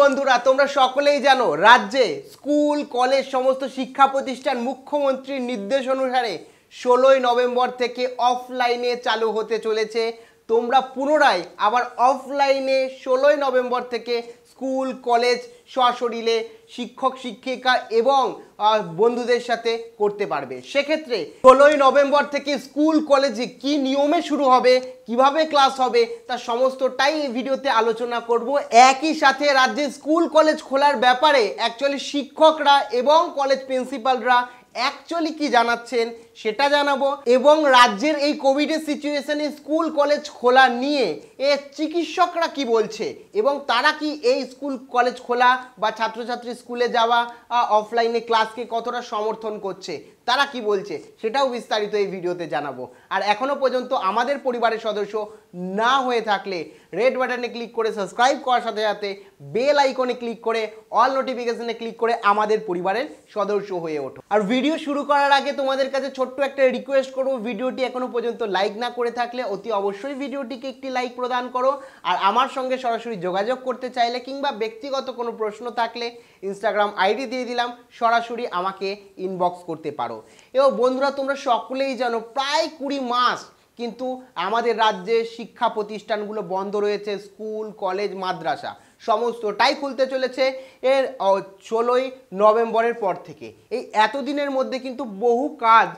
বন্ধুরা তোমরা সকলেই জানো রাজ্যে স্কুল কলেজ সমস্ত শিক্ষা প্রতিষ্ঠান মুখ্যমন্ত্রীর নির্দেশ অনুসারে ষোলোই নভেম্বর থেকে অফলাইনে চালু হতে চলেছে তোমরা পুনরায় আবার অফলাইনে ষোলোই নভেম্বর থেকে স্কুল কলেজ সশরীরে শিক্ষক শিক্ষিকা এবং বন্ধুদের সাথে করতে পারবে সেক্ষেত্রে ষোলোই নভেম্বর থেকে স্কুল কলেজে কি নিয়মে শুরু হবে কিভাবে ক্লাস হবে তার সমস্তটাই এই ভিডিওতে আলোচনা করব একই সাথে রাজ্যে স্কুল কলেজ খোলার ব্যাপারে অ্যাকচুয়ালি শিক্ষকরা এবং কলেজ প্রিন্সিপালরা অ্যাকচুয়ালি কি জানাচ্ছেন সেটা জানাবো এবং রাজ্যের এই কোভিডের সিচুয়েশনে স্কুল কলেজ খোলা নিয়ে এ চিকিৎসকরা কি বলছে এবং তারা কি এই স্কুল কলেজ খোলা বা ছাত্রছাত্রী স্কুলে যাওয়া অফলাইনে ক্লাসকে কতটা সমর্থন করছে তারা কি বলছে সেটাও বিস্তারিত এই ভিডিওতে জানাবো আর এখনও পর্যন্ত আমাদের পরিবারের সদস্য না হয়ে থাকলে রেড বাটনে ক্লিক করে সাবস্ক্রাইব করার সাথে সাথে বেল আইকনে ক্লিক করে অল নোটিফিকেশনে ক্লিক করে আমাদের পরিবারের সদস্য হয়ে ওঠো আর ভিডিও শুরু করার আগে তোমাদের কাছে ছোট্ট একটা রিকোয়েস্ট করো ভিডিওটি এখনও পর্যন্ত লাইক না করে থাকলে অতি অবশ্যই ভিডিওটিকে একটি লাইক প্রদান করো আর আমার সঙ্গে সরাসরি যোগাযোগ করতে চাইলে কিংবা ব্যক্তিগত কোনো প্রশ্ন থাকলে ইনস্টাগ্রাম আইডি দিয়ে দিলাম সরাসরি আমাকে ইনবক্স করতে পারো এবং বন্ধুরা তোমরা সকলেই জানো প্রায় কুড়ি এভরি মাস কিন্তু আমাদের রাজ্যে শিক্ষা প্রতিষ্ঠানগুলো বন্ধ রয়েছে স্কুল কলেজ মাদ্রাসা সমস্তটাই খুলতে চলেছে এর ষোলোই নভেম্বরের পর থেকে এই এতদিনের মধ্যে কিন্তু বহু কাজ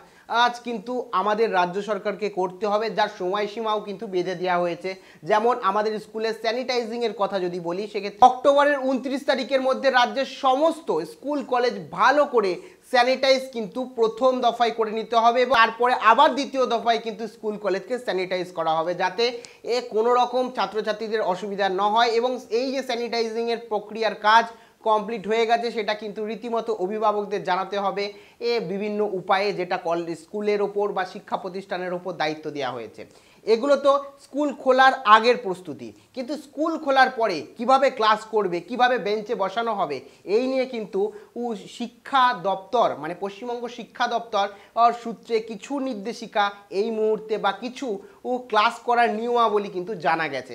আজ কিন্তু আমাদের রাজ্য সরকারকে করতে হবে যার সময়সীমাও কিন্তু বেঁধে দেওয়া হয়েছে যেমন আমাদের স্কুলের স্যানিটাইজিংয়ের কথা যদি বলি সেক্ষেত্রে অক্টোবরের উনত্রিশ তারিখের মধ্যে রাজ্যের সমস্ত স্কুল কলেজ ভালো করে স্যানিটাইজ কিন্তু প্রথম দফায় করে নিতে হবে এবং তারপরে আবার দ্বিতীয় দফায় কিন্তু স্কুল কলেজকে স্যানিটাইজ করা হবে যাতে এ কোনো রকম ছাত্রছাত্রীদের অসুবিধা না হয় এবং এই যে স্যানিটাইজিংয়ের প্রক্রিয়ার কাজ কমপ্লিট হয়ে গেছে সেটা কিন্তু রীতিমতো অভিভাবকদের জানাতে হবে এ বিভিন্ন উপায়ে যেটা কলেজ স্কুলের ওপর বা শিক্ষা প্রতিষ্ঠানের ওপর দায়িত্ব দেওয়া হয়েছে এগুলো তো স্কুল খোলার আগের প্রস্তুতি কিন্তু স্কুল খোলার পরে কিভাবে ক্লাস করবে কিভাবে বেঞ্চে বসানো হবে এই নিয়ে কিন্তু শিক্ষা দপ্তর মানে পশ্চিমবঙ্গ শিক্ষা দপ্তর সূত্রে কিছু নির্দেশিকা এই মুহূর্তে বা কিছু ক্লাস করার নিয়মাবলী কিন্তু জানা গেছে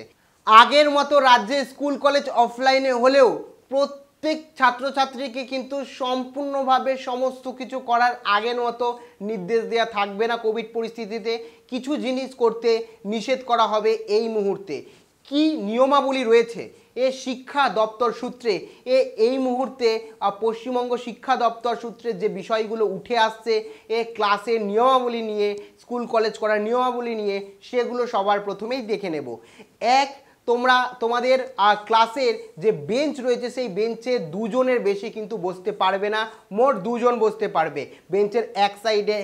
আগের মতো রাজ্যে স্কুল কলেজ অফলাইনে হলেও প্রত্যেক প্রত্যেক ছাত্রছাত্রীকে কিন্তু সম্পূর্ণভাবে সমস্ত কিছু করার আগের মতো নির্দেশ দেওয়া থাকবে না কোভিড পরিস্থিতিতে কিছু জিনিস করতে নিষেধ করা হবে এই মুহূর্তে কি নিয়মাবলী রয়েছে এ শিক্ষা দপ্তর সূত্রে এ এই মুহূর্তে পশ্চিমবঙ্গ শিক্ষা দপ্তর সূত্রে যে বিষয়গুলো উঠে আসছে এ ক্লাসের নিয়মাবলী নিয়ে স্কুল কলেজ করার নিয়মাবলী নিয়ে সেগুলো সবার প্রথমেই দেখে নেব এক তোমরা তোমাদের ক্লাসের যে বেঞ্চ রয়েছে সেই বেঞ্চে দুজনের বেশি কিন্তু বসতে পারবে না মোট দুজন বসতে পারবে বেঞ্চের এক সাইডে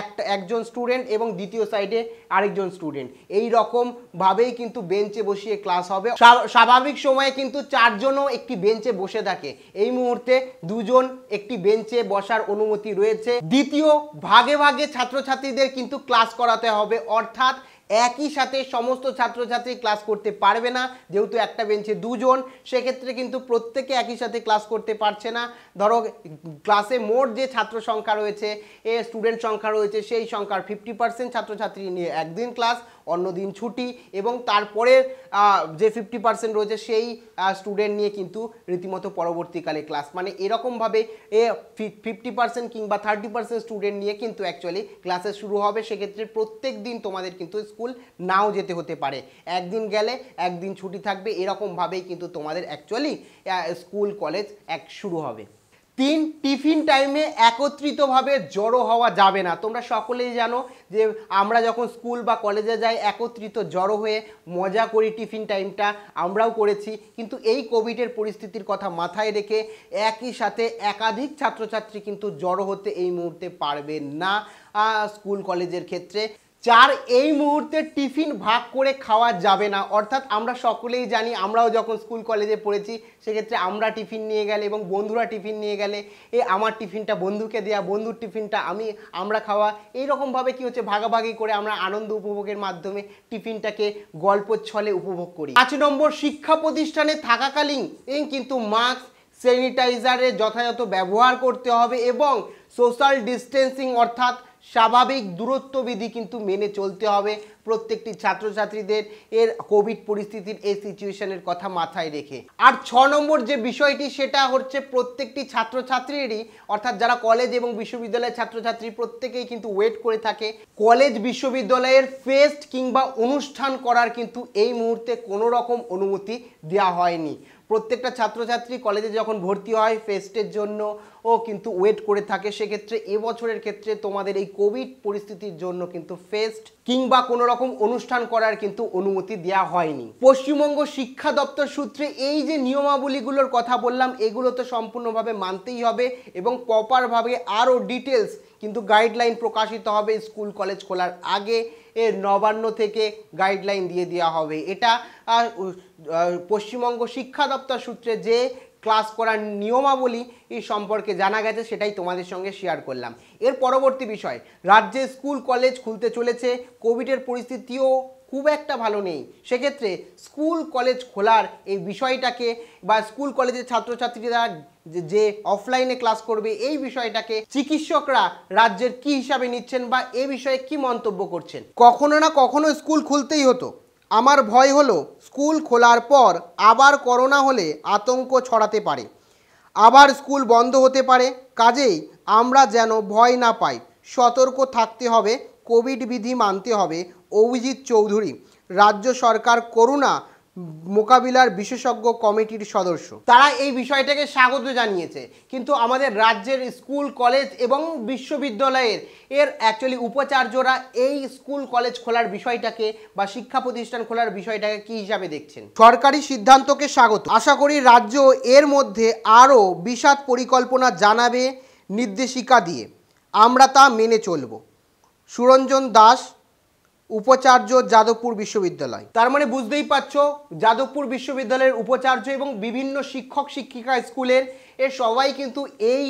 একটা একজন স্টুডেন্ট এবং দ্বিতীয় সাইডে আরেকজন স্টুডেন্ট এই রকমভাবেই কিন্তু বেঞ্চে বসিয়ে ক্লাস হবে স্বাভাবিক সময়ে কিন্তু চারজনও একটি বেঞ্চে বসে থাকে এই মুহূর্তে দুজন একটি বেঞ্চে বসার অনুমতি রয়েছে দ্বিতীয় ভাগে ভাগে ছাত্রছাত্রীদের কিন্তু ক্লাস করাতে হবে অর্থাৎ একই সাথে সমস্ত ছাত্রছাত্রী ক্লাস করতে পারবে না যেহেতু একটা বেঞ্চে দুজন সেক্ষেত্রে কিন্তু প্রত্যেকে একই সাথে ক্লাস করতে পারছে না ধরো ক্লাসে মোট যে ছাত্র সংখ্যা রয়েছে এ স্টুডেন্ট সংখ্যা রয়েছে সেই সংখ্যার ফিফটি পার্সেন্ট ছাত্রছাত্রী নিয়ে একদিন ক্লাস অন্য দিন ছুটি এবং তারপরের যে ফিফটি পার্সেন্ট রয়েছে সেই স্টুডেন্ট নিয়ে কিন্তু রীতিমতো পরবর্তীকালে ক্লাস মানে এরকমভাবে এ ফিফটি পার্সেন্ট কিংবা থার্টি পার্সেন্ট স্টুডেন্ট নিয়ে কিন্তু অ্যাকচুয়ালি ক্লাসে শুরু হবে সেক্ষেত্রে প্রত্যেক দিন তোমাদের কিন্তু স্কুল নাও যেতে হতে পারে একদিন গেলে একদিন ছুটি থাকবে এরকমভাবেই কিন্তু তোমাদের অ্যাকচুয়ালি স্কুল কলেজ এক শুরু হবে তিন টিফিন টাইমে একত্রিতভাবে জড়ো হওয়া যাবে না তোমরা সকলেই জানো যে আমরা যখন স্কুল বা কলেজে যাই একত্রিত জড়ো হয়ে মজা করি টিফিন টাইমটা আমরাও করেছি কিন্তু এই কোভিডের পরিস্থিতির কথা মাথায় রেখে একই সাথে একাধিক ছাত্রছাত্রী কিন্তু জড়ো হতে এই মুহূর্তে পারবে না স্কুল কলেজের ক্ষেত্রে চার এই মুহূর্তে টিফিন ভাগ করে খাওয়া যাবে না অর্থাৎ আমরা সকলেই জানি আমরাও যখন স্কুল কলেজে পড়েছি সেক্ষেত্রে আমরা টিফিন নিয়ে গেলে এবং বন্ধুরা টিফিন নিয়ে গেলে এ আমার টিফিনটা বন্ধুকে দেওয়া বন্ধুর টিফিনটা আমি আমরা খাওয়া এইরকমভাবে কি হচ্ছে ভাগাভাগি করে আমরা আনন্দ উপভোগের মাধ্যমে টিফিনটাকে গল্প ছলে উপভোগ করি পাঁচ নম্বর শিক্ষা প্রতিষ্ঠানে থাকাকালীন কিন্তু মাস্ক স্যানিটাইজারের যথাযথ ব্যবহার করতে হবে এবং সোশ্যাল ডিস্টেন্সিং অর্থাৎ স্বাভাবিক দূরত্ববিধি কিন্তু মেনে চলতে হবে প্রত্যেকটি ছাত্রছাত্রীদের এর কোভিড পরিস্থিতির এই সিচুয়েশনের কথা মাথায় রেখে আর ছ নম্বর যে বিষয়টি সেটা হচ্ছে প্রত্যেকটি ছাত্রছাত্রীরই অর্থাৎ যারা কলেজ এবং বিশ্ববিদ্যালয়ের ছাত্রছাত্রী প্রত্যেকেই কিন্তু ওয়েট করে থাকে কলেজ বিশ্ববিদ্যালয়ের ফেস্ট কিংবা অনুষ্ঠান করার কিন্তু এই মুহূর্তে কোনো রকম অনুমতি দেওয়া হয়নি প্রত্যেকটা ছাত্রছাত্রী কলেজে যখন ভর্তি হয় ফেস্টের জন্য ও কিন্তু ওয়েট করে থাকে সেক্ষেত্রে এবছরের ক্ষেত্রে তোমাদের এই কোভিড পরিস্থিতির জন্য কিন্তু ফেস্ট কিংবা কোনো রকম অনুষ্ঠান করার কিন্তু অনুমতি দেওয়া হয়নি পশ্চিমবঙ্গ শিক্ষা দপ্তর সূত্রে এই যে নিয়মাবলীগুলোর কথা বললাম এগুলো তো সম্পূর্ণভাবে মানতেই হবে এবং প্রপারভাবে আরও ডিটেলস কিন্তু গাইডলাইন প্রকাশিত হবে স্কুল কলেজ খোলার আগে এর নবান্ন থেকে গাইডলাইন দিয়ে দেওয়া হবে এটা পশ্চিমবঙ্গ শিক্ষা দপ্তর সূত্রে যে ক্লাস করার নিয়মাবলী সম্পর্কে জানা গেছে সেটাই তোমাদের সঙ্গে শেয়ার করলাম এর পরবর্তী বিষয় রাজ্যে স্কুল কলেজ খুলতে চলেছে কোভিডের পরিস্থিতিও খুব একটা ভালো নেই সেক্ষেত্রে স্কুল কলেজ খোলার এই বিষয়টাকে বা স্কুল কলেজের ছাত্রছাত্রীরা যে অফলাইনে ক্লাস করবে এই বিষয়টাকে চিকিৎসকরা রাজ্যের কি হিসাবে নিচ্ছেন বা এ বিষয়ে কি মন্তব্য করছেন কখনো না কখনো স্কুল খুলতেই হতো আমার ভয় হলো স্কুল খোলার পর আবার করোনা হলে আতঙ্ক ছড়াতে পারে আবার স্কুল বন্ধ হতে পারে কাজেই আমরা যেন ভয় না পাই সতর্ক থাকতে হবে কোভিড বিধি মানতে হবে অভিজিৎ চৌধুরী রাজ্য সরকার করোনা মোকাবিলার বিশেষজ্ঞ কমিটির সদস্য তারা এই বিষয়টাকে স্বাগত জানিয়েছে কিন্তু আমাদের রাজ্যের স্কুল কলেজ এবং বিশ্ববিদ্যালয়ের এর অ্যাকচুয়ালি উপাচার্যরা এই স্কুল কলেজ খোলার বিষয়টাকে বা শিক্ষা প্রতিষ্ঠান খোলার বিষয়টাকে কি হিসাবে দেখছেন সরকারি সিদ্ধান্তকে স্বাগত আশা করি রাজ্য এর মধ্যে আরও বিষাদ পরিকল্পনা জানাবে নির্দেশিকা দিয়ে আমরা তা মেনে চলবো সুরঞ্জন দাস উপাচার্য যাদবপুর বিশ্ববিদ্যালয় তার মানে বুঝতেই পারছ যাদবপুর বিশ্ববিদ্যালয়ের উপাচার্য এবং বিভিন্ন শিক্ষক শিক্ষিকা স্কুলের এ সবাই কিন্তু এই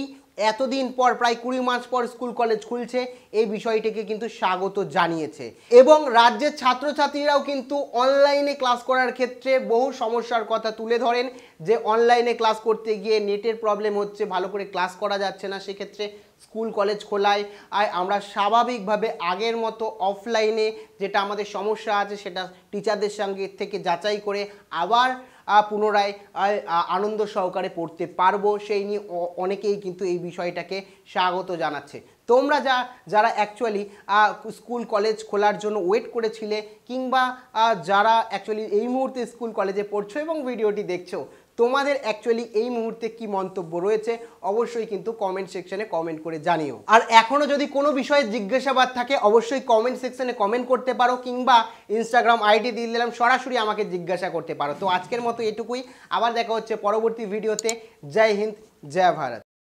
এতদিন পর প্রায় কুড়ি মাস পর স্কুল কলেজ খুলছে এই বিষয়টিকে কিন্তু স্বাগত জানিয়েছে এবং রাজ্যের ছাত্রছাত্রীরাও কিন্তু অনলাইনে ক্লাস করার ক্ষেত্রে বহু সমস্যার কথা তুলে ধরেন যে অনলাইনে ক্লাস করতে গিয়ে নেটের প্রবলেম হচ্ছে ভালো করে ক্লাস করা যাচ্ছে না সেক্ষেত্রে স্কুল কলেজ খোলায় আর আমরা স্বাভাবিকভাবে আগের মতো অফলাইনে যেটা আমাদের সমস্যা আছে সেটা টিচারদের সঙ্গে থেকে যাচাই করে আবার পুনরায় আনন্দ সহকারে পড়তে পারবো সেই নিয়ে অনেকেই কিন্তু এই বিষয়টাকে স্বাগত জানাচ্ছে তোমরা যা যারা অ্যাকচুয়ালি স্কুল কলেজ খোলার জন্য ওয়েট করেছিলে কিংবা যারা অ্যাকচুয়ালি এই মুহূর্তে স্কুল কলেজে পড়ছো এবং ভিডিওটি দেখছো তোমাদের অ্যাকচুয়ালি এই মুহূর্তে কি মন্তব্য রয়েছে অবশ্যই কিন্তু কমেন্ট সেকশনে কমেন্ট করে জানিও আর এখনও যদি কোনো বিষয়ে জিজ্ঞাসাবাদ থাকে অবশ্যই কমেন্ট সেকশনে কমেন্ট করতে পারো কিংবা ইনস্টাগ্রাম আইডি দিয়ে দিলাম সরাসরি আমাকে জিজ্ঞাসা করতে পারো তো আজকের মতো এটুকুই আবার দেখা হচ্ছে পরবর্তী ভিডিওতে জয় হিন্দ জয় ভারত